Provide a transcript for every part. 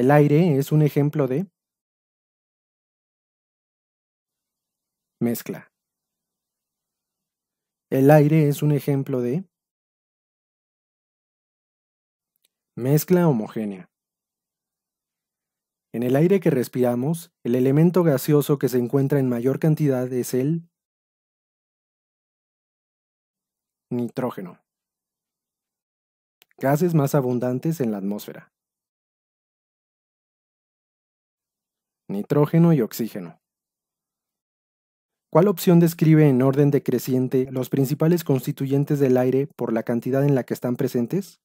El aire es un ejemplo de mezcla. El aire es un ejemplo de mezcla homogénea. En el aire que respiramos, el elemento gaseoso que se encuentra en mayor cantidad es el nitrógeno. Gases más abundantes en la atmósfera. nitrógeno y oxígeno. ¿Cuál opción describe en orden decreciente los principales constituyentes del aire por la cantidad en la que están presentes?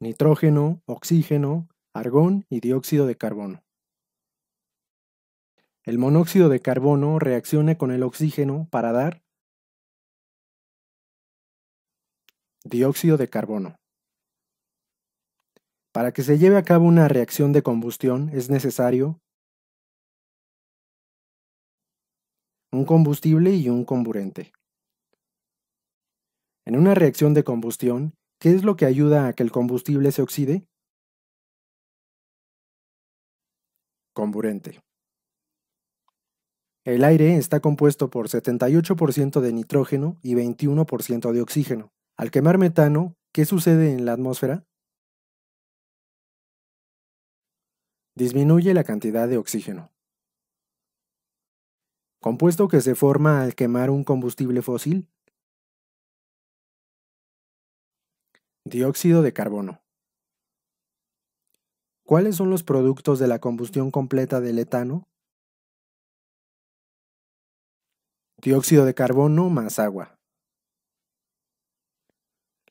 Nitrógeno, oxígeno, argón y dióxido de carbono. El monóxido de carbono reacciona con el oxígeno para dar dióxido de carbono. Para que se lleve a cabo una reacción de combustión es necesario un combustible y un comburente. En una reacción de combustión, ¿qué es lo que ayuda a que el combustible se oxide? Comburente. El aire está compuesto por 78% de nitrógeno y 21% de oxígeno. Al quemar metano, ¿qué sucede en la atmósfera? disminuye la cantidad de oxígeno. Compuesto que se forma al quemar un combustible fósil. Dióxido de carbono. ¿Cuáles son los productos de la combustión completa del etano? Dióxido de carbono más agua.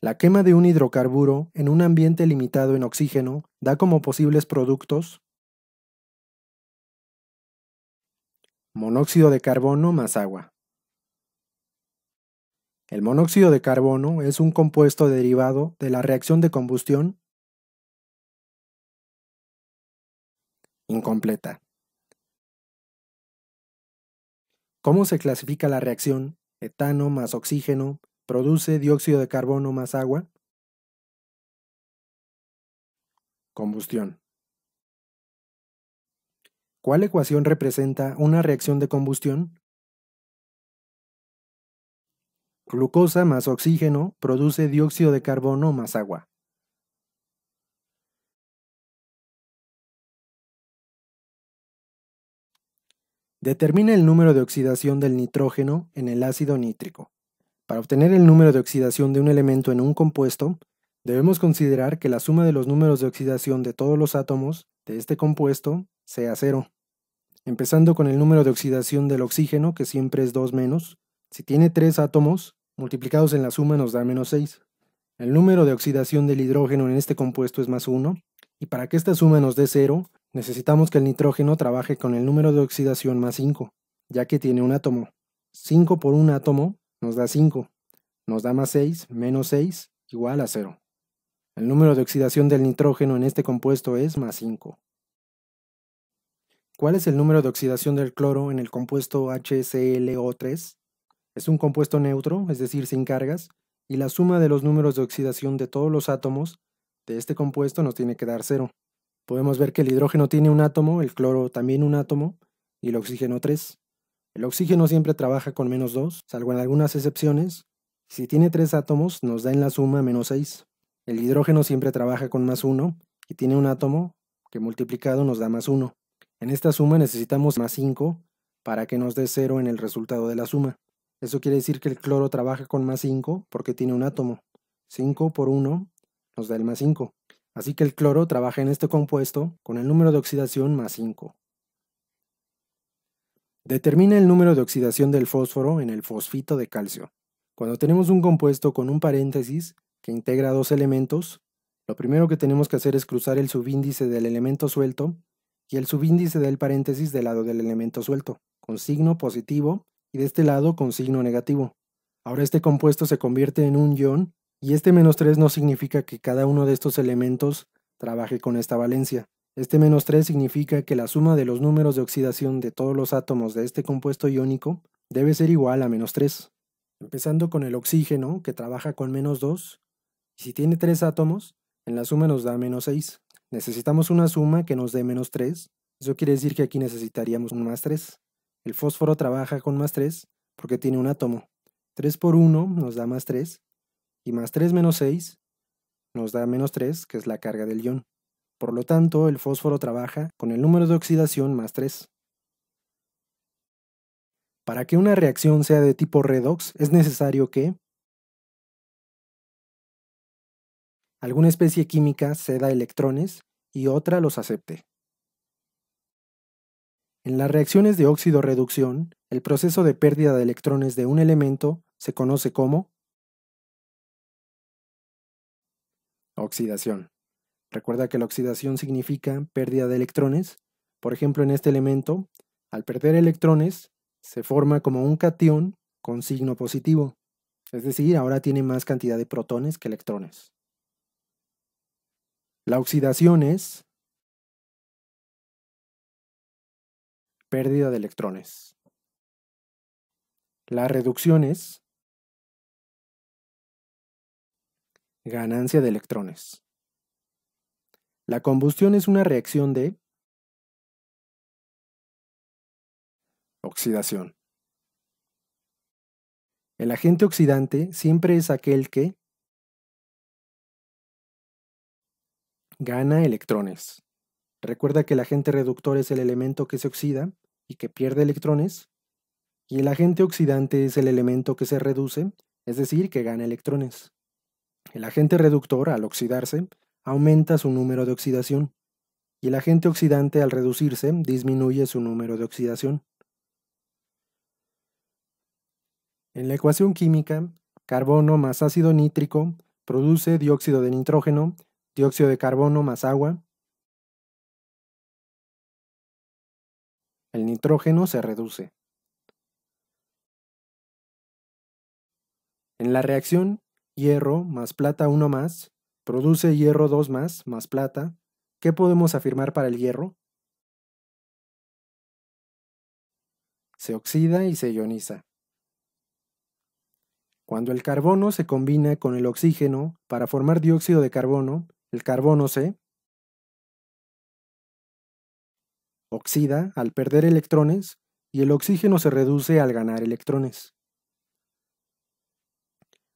La quema de un hidrocarburo en un ambiente limitado en oxígeno da como posibles productos Monóxido de carbono más agua. El monóxido de carbono es un compuesto derivado de la reacción de combustión incompleta. ¿Cómo se clasifica la reacción etano más oxígeno produce dióxido de carbono más agua? Combustión. ¿Cuál ecuación representa una reacción de combustión? Glucosa más oxígeno produce dióxido de carbono más agua. Determina el número de oxidación del nitrógeno en el ácido nítrico. Para obtener el número de oxidación de un elemento en un compuesto, debemos considerar que la suma de los números de oxidación de todos los átomos de este compuesto sea cero empezando con el número de oxidación del oxígeno, que siempre es 2 menos. Si tiene 3 átomos, multiplicados en la suma nos da menos 6. El número de oxidación del hidrógeno en este compuesto es más 1, y para que esta suma nos dé 0, necesitamos que el nitrógeno trabaje con el número de oxidación más 5, ya que tiene un átomo. 5 por un átomo nos da 5, nos da más 6, menos 6, igual a 0. El número de oxidación del nitrógeno en este compuesto es más 5. ¿Cuál es el número de oxidación del cloro en el compuesto HClO3? Es un compuesto neutro, es decir, sin cargas, y la suma de los números de oxidación de todos los átomos de este compuesto nos tiene que dar cero. Podemos ver que el hidrógeno tiene un átomo, el cloro también un átomo y el oxígeno 3. El oxígeno siempre trabaja con menos 2, salvo en algunas excepciones. Si tiene tres átomos, nos da en la suma menos 6. El hidrógeno siempre trabaja con más uno y tiene un átomo que multiplicado nos da más 1. En esta suma necesitamos más 5 para que nos dé 0 en el resultado de la suma. Eso quiere decir que el cloro trabaja con más 5 porque tiene un átomo. 5 por 1 nos da el más 5. Así que el cloro trabaja en este compuesto con el número de oxidación más 5. Determina el número de oxidación del fósforo en el fosfito de calcio. Cuando tenemos un compuesto con un paréntesis que integra dos elementos, lo primero que tenemos que hacer es cruzar el subíndice del elemento suelto y el subíndice del paréntesis del lado del elemento suelto, con signo positivo y de este lado con signo negativo. Ahora este compuesto se convierte en un ion y este menos 3 no significa que cada uno de estos elementos trabaje con esta valencia. Este menos 3 significa que la suma de los números de oxidación de todos los átomos de este compuesto iónico debe ser igual a menos 3. Empezando con el oxígeno, que trabaja con menos 2, y si tiene 3 átomos, en la suma nos da menos 6 necesitamos una suma que nos dé menos 3. Eso quiere decir que aquí necesitaríamos un más 3. El fósforo trabaja con más 3 porque tiene un átomo. 3 por 1 nos da más 3. Y más 3 menos 6 nos da menos 3, que es la carga del ion. Por lo tanto, el fósforo trabaja con el número de oxidación más 3. Para que una reacción sea de tipo redox, es necesario que alguna especie química ceda electrones y otra los acepte. En las reacciones de óxido-reducción, el proceso de pérdida de electrones de un elemento se conoce como oxidación. Recuerda que la oxidación significa pérdida de electrones. Por ejemplo, en este elemento, al perder electrones, se forma como un catión con signo positivo. Es decir, ahora tiene más cantidad de protones que electrones. La oxidación es pérdida de electrones. La reducción es ganancia de electrones. La combustión es una reacción de oxidación. El agente oxidante siempre es aquel que gana electrones. Recuerda que el agente reductor es el elemento que se oxida y que pierde electrones, y el agente oxidante es el elemento que se reduce, es decir, que gana electrones. El agente reductor, al oxidarse, aumenta su número de oxidación, y el agente oxidante, al reducirse, disminuye su número de oxidación. En la ecuación química, carbono más ácido nítrico produce dióxido de nitrógeno dióxido de carbono más agua. El nitrógeno se reduce. En la reacción, hierro más plata 1 más produce hierro 2 más más plata. ¿Qué podemos afirmar para el hierro? Se oxida y se ioniza. Cuando el carbono se combina con el oxígeno para formar dióxido de carbono, el carbono se oxida al perder electrones y el oxígeno se reduce al ganar electrones.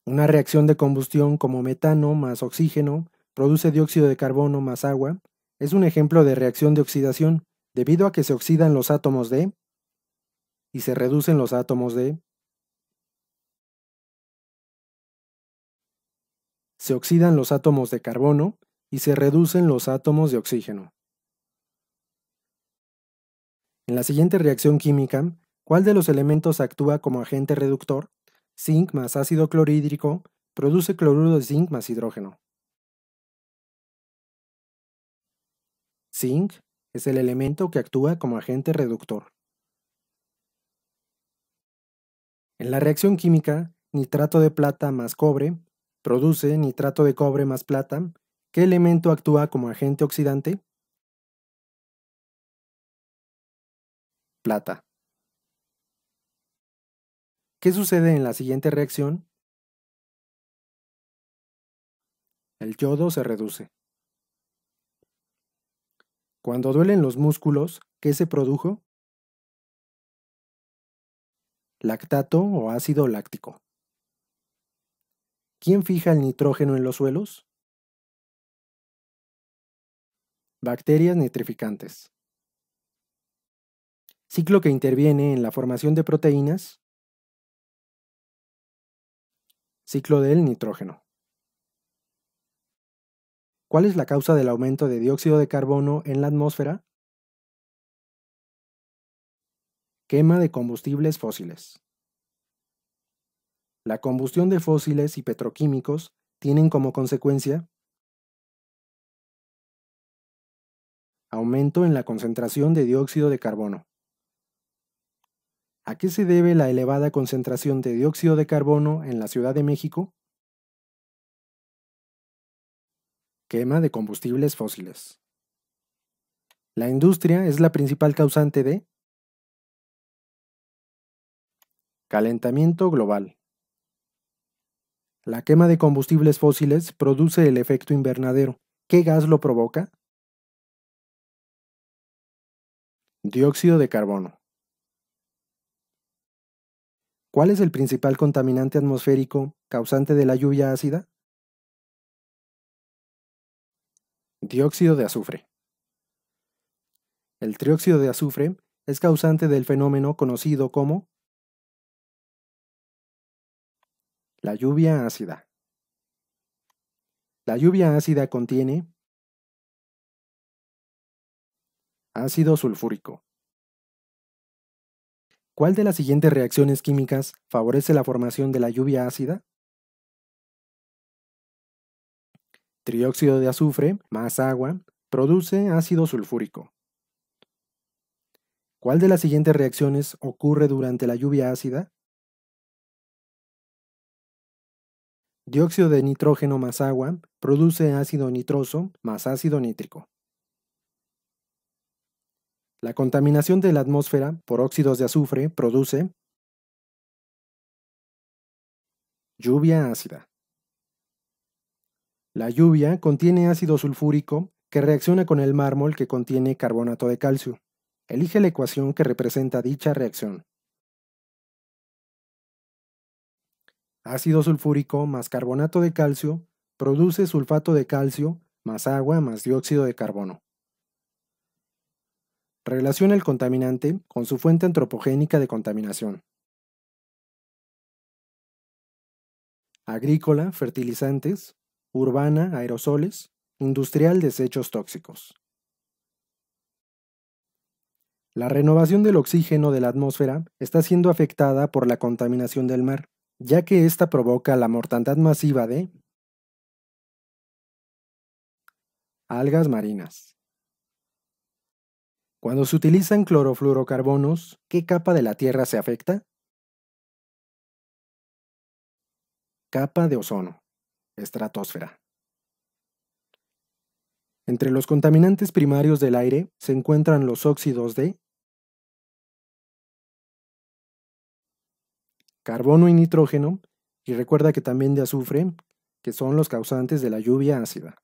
Una reacción de combustión como metano más oxígeno produce dióxido de carbono más agua es un ejemplo de reacción de oxidación debido a que se oxidan los átomos de y se reducen los átomos de se oxidan los átomos de carbono y se reducen los átomos de oxígeno. En la siguiente reacción química, ¿cuál de los elementos actúa como agente reductor? Zinc más ácido clorhídrico produce cloruro de zinc más hidrógeno. Zinc es el elemento que actúa como agente reductor. En la reacción química, nitrato de plata más cobre produce nitrato de cobre más plata ¿Qué elemento actúa como agente oxidante? Plata. ¿Qué sucede en la siguiente reacción? El yodo se reduce. Cuando duelen los músculos, ¿qué se produjo? Lactato o ácido láctico. ¿Quién fija el nitrógeno en los suelos? Bacterias nitrificantes. Ciclo que interviene en la formación de proteínas. Ciclo del nitrógeno. ¿Cuál es la causa del aumento de dióxido de carbono en la atmósfera? Quema de combustibles fósiles. La combustión de fósiles y petroquímicos tienen como consecuencia aumento en la concentración de dióxido de carbono. ¿A qué se debe la elevada concentración de dióxido de carbono en la Ciudad de México? Quema de combustibles fósiles. La industria es la principal causante de calentamiento global. La quema de combustibles fósiles produce el efecto invernadero. ¿Qué gas lo provoca? Dióxido de carbono. ¿Cuál es el principal contaminante atmosférico causante de la lluvia ácida? Dióxido de azufre. El trióxido de azufre es causante del fenómeno conocido como la lluvia ácida. La lluvia ácida contiene ácido sulfúrico. ¿Cuál de las siguientes reacciones químicas favorece la formación de la lluvia ácida? Trióxido de azufre más agua produce ácido sulfúrico. ¿Cuál de las siguientes reacciones ocurre durante la lluvia ácida? Dióxido de nitrógeno más agua produce ácido nitroso más ácido nítrico. La contaminación de la atmósfera por óxidos de azufre produce lluvia ácida. La lluvia contiene ácido sulfúrico que reacciona con el mármol que contiene carbonato de calcio. Elige la ecuación que representa dicha reacción. Ácido sulfúrico más carbonato de calcio produce sulfato de calcio más agua más dióxido de carbono. Relaciona el contaminante con su fuente antropogénica de contaminación. Agrícola, fertilizantes, urbana, aerosoles, industrial, desechos tóxicos. La renovación del oxígeno de la atmósfera está siendo afectada por la contaminación del mar, ya que ésta provoca la mortandad masiva de algas marinas. Cuando se utilizan clorofluorocarbonos, ¿qué capa de la Tierra se afecta? Capa de ozono, estratosfera. Entre los contaminantes primarios del aire se encuentran los óxidos de carbono y nitrógeno, y recuerda que también de azufre, que son los causantes de la lluvia ácida.